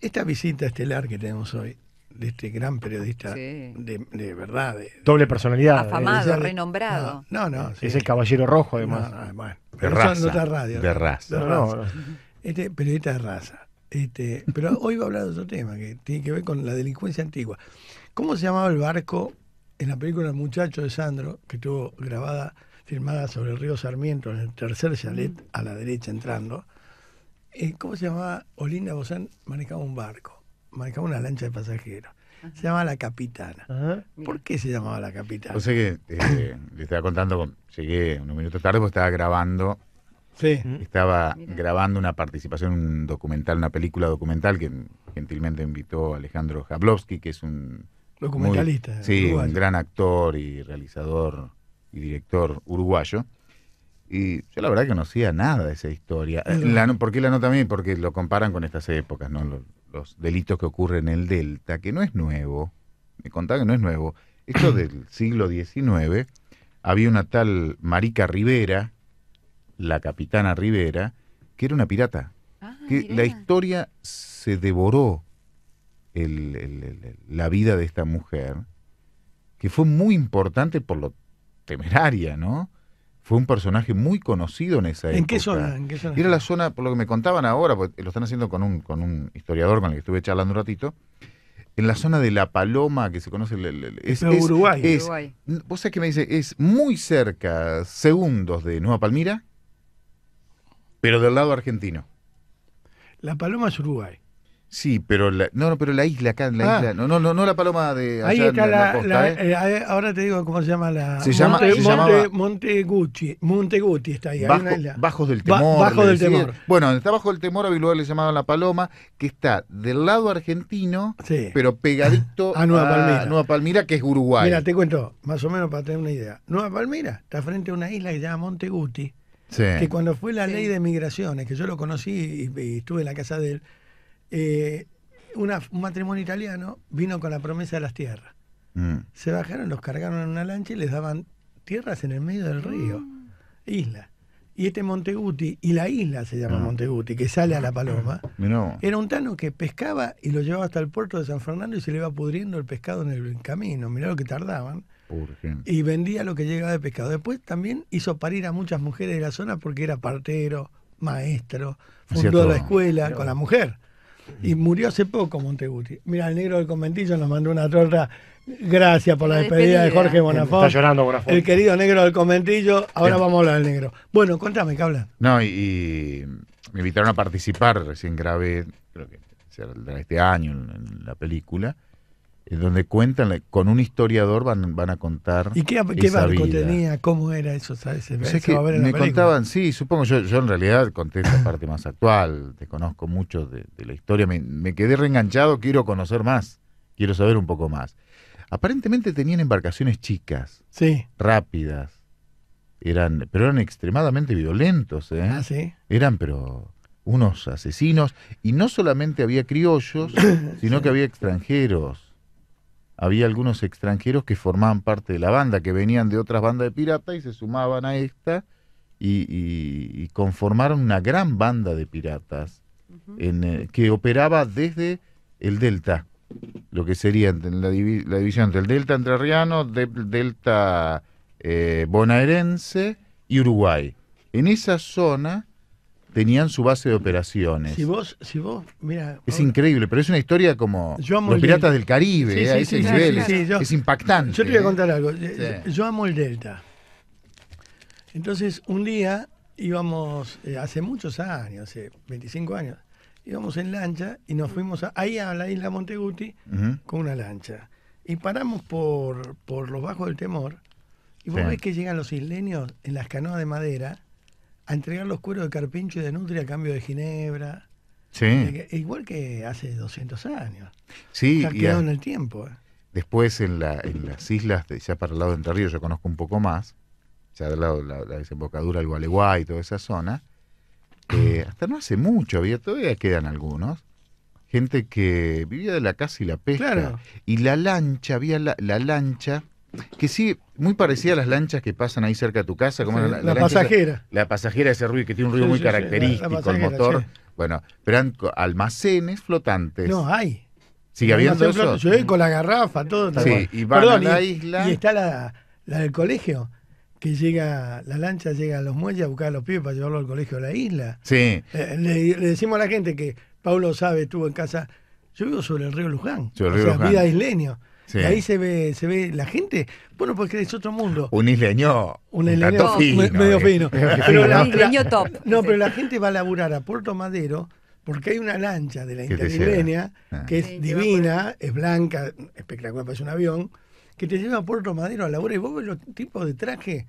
Esta visita estelar que tenemos hoy, de este gran periodista de, verdad. De, Doble personalidad. ¿eh? Afamado, renombrado. No, no. Es el caballero rojo, además. bueno. de, raza, de raza. Este periodista de raza. Este, pero hoy va a hablar de otro tema que tiene que ver con la delincuencia antigua. ¿Cómo se llamaba el barco en la película El muchacho de Sandro, que estuvo grabada, filmada sobre el río Sarmiento, en el tercer chalet, a la derecha entrando? Eh, ¿cómo se llamaba? Olinda Bozán manejaba un barco, manejaba una lancha de pasajeros. Se llamaba La Capitana. ¿Por qué se llamaba La Capitana? Yo sé que eh, le estaba contando, llegué unos minutos tarde estaba grabando. Sí. Estaba grabando una participación, en un documental, una película documental que gentilmente invitó Alejandro Jablowski, que es un. Documentalista. sí, un gran actor y realizador y director uruguayo. Y yo la verdad que no hacía nada de esa historia. Eh, ¿Por qué la nota a mí? Porque lo comparan con estas épocas, ¿no? Los, delitos que ocurren en el Delta, que no es nuevo. Me contaba que no es nuevo. Esto del siglo XIX, había una tal Marica Rivera, la capitana Rivera, que era una pirata. Ah, que la historia se devoró la vida de esta mujer, que fue muy importante por lo temeraria, ¿no? fue un personaje muy conocido en esa época. ¿En qué zona? Era la zona, por lo que me contaban ahora, porque lo están haciendo con un, con un historiador con el que estuve charlando un ratito, en la zona de La Paloma, que se conoce. El, Uruguay. Es, Uruguay. Vos sabés que me dice, es muy cerca, segundos de Nueva Palmira, pero del lado argentino. La Paloma es Uruguay. Sí, pero la, no, pero la isla acá, la ah. isla, no, no, no, la paloma de allá Ahí está en la, costa, ¿eh? eh ahora te digo cómo se llama la se llama, Monte, Monte está ahí, bajo, Bajos del Temor. del Temor. Bueno, está Bajo del Temor a lugar le llamaban la paloma, que está del lado argentino, pero pegadito a, Nueva, Palmira. Nueva Palmira, que es Uruguay. Mira, te cuento, más o menos para tener una idea. Nueva Palmira está frente a una isla que se llama Monte Que cuando fue la ley de migraciones, que yo lo conocí y estuve en la casa de él, eh, un matrimonio italiano vino con la promesa de las tierras. Mm. Se bajaron, los cargaron en una lancha y les daban tierras en el medio del río, mm. isla. Y este Monteguti, y la isla se llama ah. Monteguti, que sale a la paloma, era un tano que pescaba y lo llevaba hasta el puerto de San Fernando y se le iba pudriendo el pescado en el camino. Mirá lo que tardaban. Y vendía lo que llegaba de pescado. Después también hizo parir a muchas mujeres de la zona porque era partero, maestro, fundó la escuela con la mujer y murió hace poco Monteguti. Mira, el negro del conventillo nos mandó una torta. Gracias por la, despedida, de Jorge Bonafont. Está llorando Bonafont. El querido negro del conventillo. Ahora vamos a hablar del negro. Bueno, contame, ¿qué habla? No, y, me invitaron a participar. Recién grabé, creo que este año, en la película. Eh, donde cuentan, con un historiador van, a contar. ¿Y qué, qué barco tenía? ¿Cómo era eso? ¿Sabes? me contaban, sí, supongo, yo, yo en realidad conté la parte más actual, te conozco mucho de, la historia, me, quedé reenganchado, quiero conocer más, quiero saber un poco más. Aparentemente tenían embarcaciones chicas, rápidas, eran, pero eran extremadamente violentos, ¿eh? ah, Eran, pero unos asesinos, y no solamente había criollos, sino que había extranjeros había algunos extranjeros que formaban parte de la banda, que venían de otras bandas de piratas y se sumaban a esta y, conformaron una gran banda de piratas en, eh, que operaba desde el Delta, lo que sería la, la división entre el Delta entrerriano, de Delta eh, bonaerense y Uruguay. En esa zona tenían su base de operaciones. Si vos, si vos, mira. Es increíble, pero es una historia como los piratas del Caribe, a ese nivel. es, impactante. Yo te voy a contar algo. Eh, yo amo el Delta. Entonces, un día íbamos, eh, hace muchos años, hace 25 años, íbamos en lancha y nos fuimos a, ahí a la isla Monteguti con una lancha. Y paramos por, por los bajos del temor. Y vos ves que llegan los isleños en las canoas de madera a entregar los cueros de carpincho y de nutria a cambio de ginebra. Sí. igual que hace 200 años. Sí. ha quedado en el tiempo. ¿eh? Después en, las islas, ya para el lado de Entre Ríos, yo conozco un poco más, ya del lado de la, desembocadura, el Gualeguay y toda esa zona, eh, mm. hasta no hace mucho había, todavía quedan algunos, gente que vivía de la casa y la pesca. Claro. Y la lancha, había la lancha que sí, muy parecida a las lanchas que pasan ahí cerca de tu casa. la, la, la pasajera. la pasajera, ese ruido que tiene un ruido muy característico, el motor. Bueno, pero eran almacenes flotantes. No, hay. ¿Sigue habiendo eso? Yo voy con la garrafa, todo. Sí, y van a la isla. Y está la, del colegio, que llega, la lancha llega a los muelles a buscar a los pibes para llevarlo al colegio a la isla. Sí. Eh, le, decimos a la gente que Pablo sabe, estuvo en casa yo vivo sobre el río Luján. Sobre el río o sea, vida isleño ahí se ve, se ve la gente. Bueno, porque es otro mundo. Un isleño. Un, isleño medio eh. fino. isleño top. No, pero la gente va a laburar a Puerto Madero porque hay una lancha de la Interisleña ah. que es divina, es blanca, espectacular, parece un avión, que te lleva a Puerto Madero a laburar. Y vos ves los tipos de traje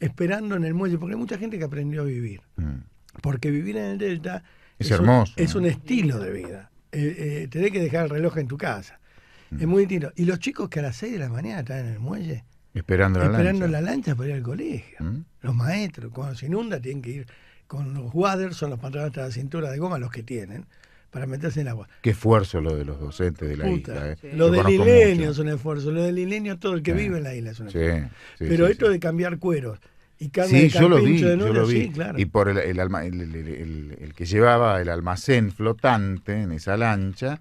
esperando en el muelle, porque hay mucha gente que aprendió a vivir. Mm. Porque vivir en el Delta es, hermoso. Es un estilo de vida. Eh, eh, tenés que dejar el reloj en tu casa. Es muy distinto. Y los chicos que a las 6 de la mañana están en el muelle. Esperando la lancha. Esperando la lancha para ir al colegio. ¿Mm? Los maestros, cuando se inunda, tienen que ir con los waders, son los pantalones hasta la cintura de goma, los que tienen, para meterse en agua. Qué esfuerzo lo de los docentes de la isla. ¿eh? Lo, del un esfuerzo. Lo del todo el que vive en la isla es un esfuerzo. Pero esto de cambiar cueros y cambiar yo lo vi, yo lo vi. Y por el, el, que llevaba el almacén flotante en esa lancha,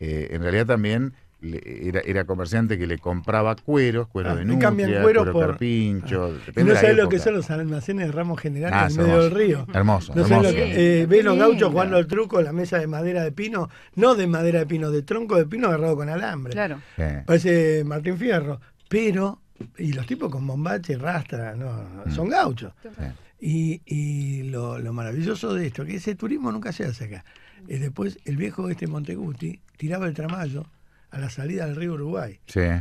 eh, en realidad también era, comerciante que le compraba cueros, cuero ah, de nutria, cambian cuero, por... pinchos. Ah. no sabes lo que son los almacenes de ramos generales ah, en medio del río. Hermoso. hermoso. Eh, los gauchos jugando al truco, la mesa de madera de pino, no de madera de pino, de tronco de pino agarrado con alambre. Claro. Parece Martín Fierro. Pero, y los tipos con bombache, rastra, no, mm. son gauchos. Y, lo, maravilloso de esto, que ese turismo nunca se hace acá. Eh, después, el viejo este Monteguti tiraba el tramallo a la salida del río Uruguay.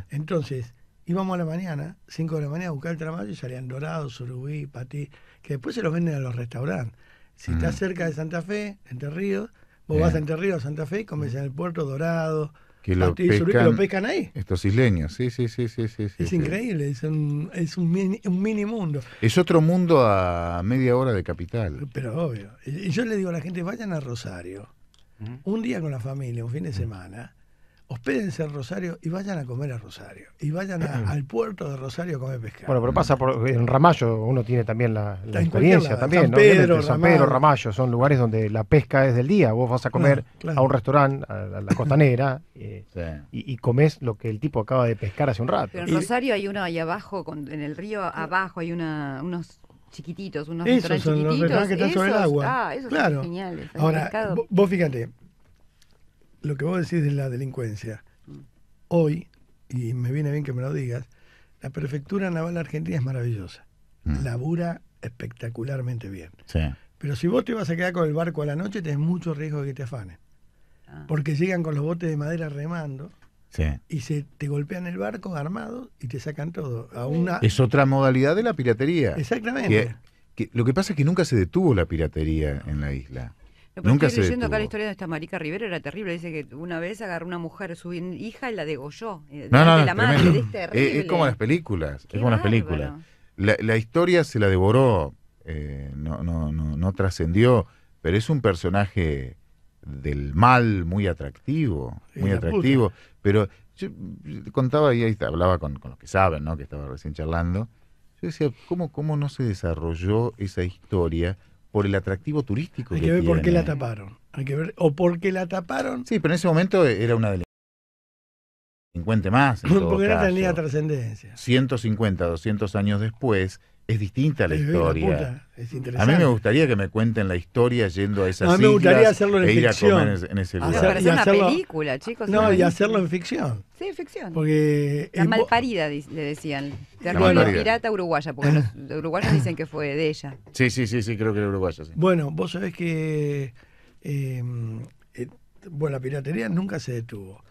Entonces, íbamos a la mañana, 5 de la mañana, a buscar el tramayo y salían dorados, surubí, patí, que después se los venden a los restaurantes. Si estás mm. cerca de Santa Fe, Entre Ríos, vos vas a Entre Ríos a Santa Fe y comes en el puerto dorado, que pescan, surubí, que lo pescan ahí. Estos isleños, sí, sí, sí, sí. sí es increíble, es, un, es un, mini, mundo. Es otro mundo a media hora de capital. Pero obvio. Y yo le digo a la gente, vayan a Rosario, mm. un día con la familia, un fin de mm. semana hospédense en Rosario y vayan a comer a Rosario. Y vayan al puerto de Rosario a comer pescado. Bueno, pero pasa por en Ramallo, uno tiene también la, experiencia. también, San, ¿no? Pedro, Pedro, Ramallo, son lugares donde la pesca es del día. Vos vas a comer a un restaurante, a, la costanera, eh, y, comes lo que el tipo acaba de pescar hace un rato. Pero en Rosario hay uno ahí abajo, con, en el río abajo hay una, unos chiquititos, unos restaurantes son chiquititos. Los que están sobre el agua. Ah, claro. geniales. Ahora, vos fíjate, lo que vos decís de la delincuencia, mm. hoy, y me viene bien que me lo digas, la prefectura naval argentina es maravillosa. Mm. Labura espectacularmente bien. Pero si vos te vas a quedar con el barco a la noche, tenés mucho riesgo de que te afanes ah. Porque llegan con los botes de madera remando. Y se te golpean el barco armado y te sacan todo. A una... Es otra modalidad de la piratería. Exactamente. lo que pasa es que nunca se detuvo la piratería en la isla. Nunca Nunca estoy leyendo acá la historia de esta Marica Rivera, era terrible. Dice que una vez agarró una mujer, su hija, y la degolló. Eh, no, no, no, la madre, eh, es, como las películas. es como las películas. La, historia se la devoró, eh, no, no, no, no trascendió, pero es un personaje del mal muy atractivo, muy atractivo. Pero yo contaba y ahí hablaba con, con, los que saben, ¿no? que estaba recién charlando. Yo decía, ¿cómo, cómo no se desarrolló esa historia? por el atractivo turístico. Hay que, ver por qué la taparon. Hay que ver, o por qué la taparon. Sí, pero en ese momento era una delincuente más. En porque no tenía trascendencia. 150, 200 años después, es distinta la historia. a mí me gustaría que me cuenten la historia yendo a esas no, me gustaría hacerlo en e ir ficción. a comer en, ese lugar. una película, chicos. No, y hacerlo en ficción. Sí, en ficción. Porque la malparida le decían. Terrible pirata uruguaya, porque los, uruguayos dicen que fue de ella. Sí, sí, sí, sí, creo que era uruguaya. Bueno, vos sabés que eh, eh, bueno, la piratería nunca se detuvo.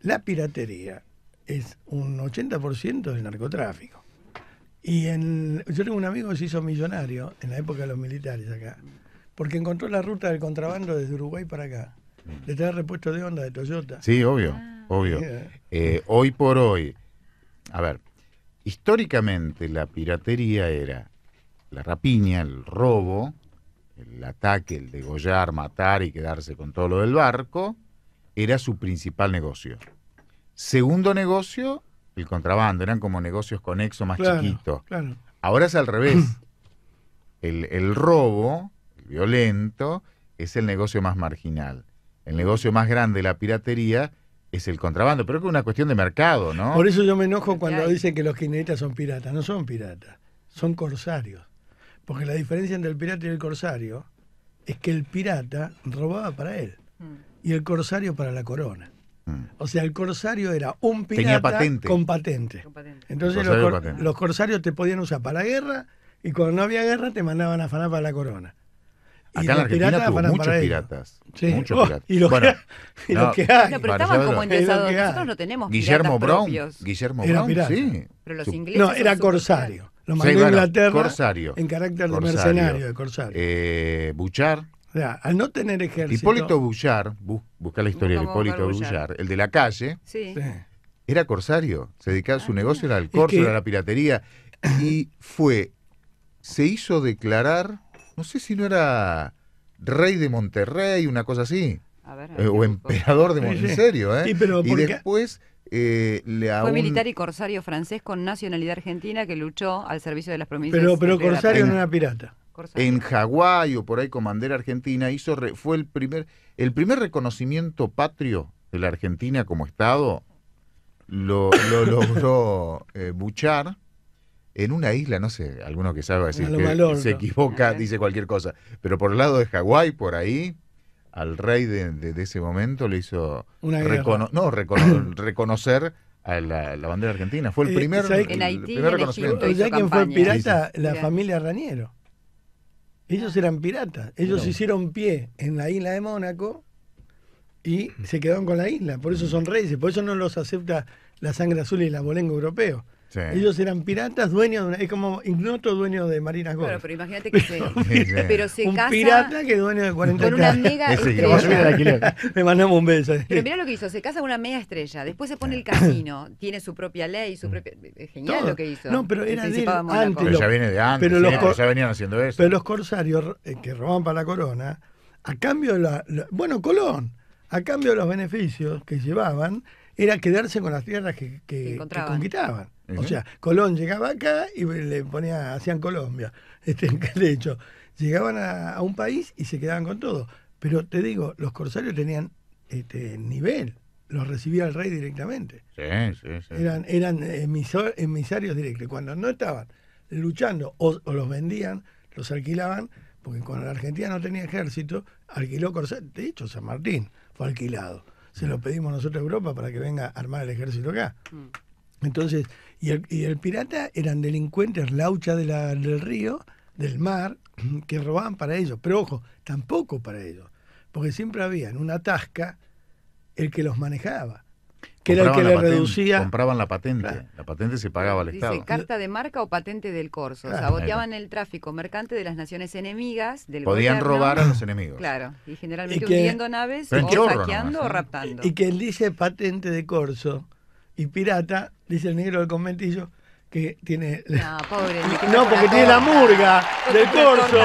La piratería es un 80% del narcotráfico. Y en, yo tengo un amigo que se hizo millonario en la época de los militares acá, porque encontró la ruta del contrabando desde Uruguay para acá. Le trae repuesto de onda de Toyota. Sí, obvio, ah. obvio. Eh, hoy por hoy, a ver, históricamente la piratería era la rapiña, el robo, el ataque, el degollar, matar y quedarse con todo lo del barco, era su principal negocio. Segundo negocio, el contrabando, eran como negocios conexos más chiquitos. Ahora es al revés. Mm. El, robo, violento, es el negocio más marginal. El negocio más grande, la piratería, es el contrabando. Pero es una cuestión de mercado, ¿no? Por eso yo me enojo cuando dicen que los jinetas son piratas. No son piratas, son corsarios. Porque la diferencia entre el pirata y el corsario es que el pirata robaba para él mm. y el corsario para la corona. O sea, el corsario era un pirata con patente. Entonces los, corsarios te podían usar para la guerra y cuando no había guerra te mandaban a afanar para la corona. Acá y en la Argentina muchos piratas. Muchos oh, piratas. Y los que, no, que hay. No, pero estaban como enlazados. Nosotros no tenemos Guillermo Brown. Guillermo Brown, sí. Pero los ingleses no, era corsario. Lo mandó a Inglaterra corsario, en carácter de mercenario de corsario. Eh, Buchar al no tener ejército. Hipólito Bullar, busca la historia de Hipólito Bullar, el de la calle, era corsario, se dedicaba a su ah, negocio, era el corso, era la piratería, y fue, se hizo declarar, no sé si no era rey de Monterrey, una cosa así, eh, o emperador de Monterrey, serio, ¿eh? y después. Eh, fue militar y corsario francés con nacionalidad argentina que luchó al servicio de las provincias. Pero, pero corsario no era pirata en Hawái o por ahí con bandera argentina, hizo fue el primer, el primer reconocimiento patrio de la Argentina como Estado, lo, logró eh, Buchar en una isla, no sé, alguno que sabe decir se equivoca, dice cualquier cosa, pero por el lado de Hawái, por ahí, al rey de, ese momento le hizo no, reconocer a la, bandera argentina. Fue el eh, primer, reconocimiento. fue pirata? La familia Raniero. Ellos eran piratas. Ellos hicieron pie en la isla de Mónaco y se quedaron con la isla. Por eso son reyes. Por eso no los acepta la sangre azul y el abolengo europeo. Ellos eran piratas, dueños de una, es como ignoto dueño de Marinas Gómez. Claro, pero imagínate que se, un pirata que dueño de 40 con una mega estrella. Me mandamos un beso. Pero mira lo que hizo, se casa con una mega estrella, después se pone el casino, tiene su propia ley, su mm. propia es genial lo que hizo. No, pero era de antes, pero ya viene de antes, pero los, ya venían haciendo eso. Pero los corsarios eh, que robaban para la corona, a cambio de la, bueno, Colón, a cambio de los beneficios que llevaban era quedarse con las tierras que conquistaban. O sea, Colón llegaba acá y le ponía, hacían Colombia. Este, de hecho, llegaban a, un país y se quedaban con todo. Pero te digo, los corsarios tenían este, nivel, los recibía el rey directamente. Sí, sí, sí. Eran, eran emisor, emisarios directos. Cuando no estaban luchando o, los vendían, los alquilaban, porque cuando la Argentina no tenía ejército, alquiló corsarios. De hecho, San Martín fue alquilado. Se lo mm. pedimos nosotros a Europa para que venga a armar el ejército acá. Mm. Entonces, y el, y el pirata eran delincuentes laucha de del río, del mar, que robaban para ellos. Pero ojo, tampoco para ellos. Porque siempre había en una tasca el que los manejaba que era el que le reducía. Compraban la patente, la patente se pagaba al Dice, Estado. carta de marca o patente del corso. Saboteaban el tráfico mercante de las naciones enemigas. Del Podían robar a los enemigos. Claro, y generalmente hundiendo naves, o saqueando o raptando. Y, que él dice patente de corso y pirata dice el negro del conventillo, que tiene. No, pobre. No, porque tiene la murga del corso,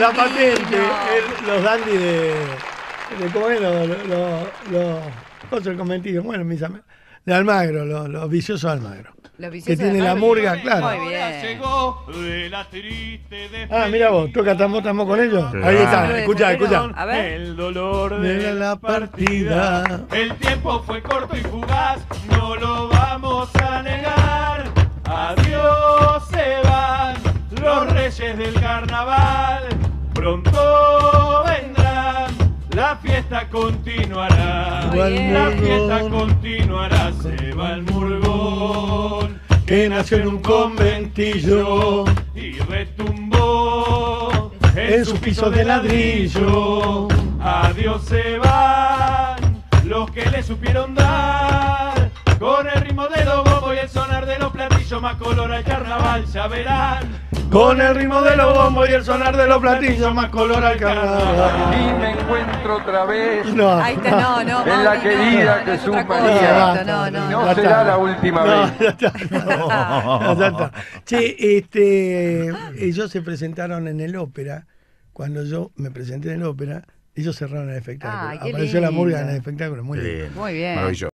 la patente, los dandis de. de ¿Cómo es? Los. los, los, conventillo, bueno, mis amigos. De Almagro, los, los viciosos Almagro que tiene la murga, claro. Muy bien. Ah, mira vos, toca tambo tambo con ellos. Ahí está, ah, escucha, escucha. El dolor de la partida. El tiempo fue corto y fugaz, no lo vamos a negar. Adiós se van los reyes del carnaval. Pronto fiesta continuará, la fiesta continuará, se va el murgón, que nació en un conventillo y retumbó en su piso de ladrillo. Adiós se van los que le supieron dar, con el ritmo de los y el sonar de los platillos más color al carnaval, ya verán. Con el ritmo de los bombos y el sonar de los platillos, más color al canal. Y me encuentro otra vez. No. no, no. En la querida que es María. no, no, no. será la última vez. no, no. Che, este, ellos se presentaron en el ópera. Cuando yo me presenté en el ópera, ellos cerraron el espectáculo. Apareció la murga en el espectáculo. Muy bien. Muy bien. Maravilloso.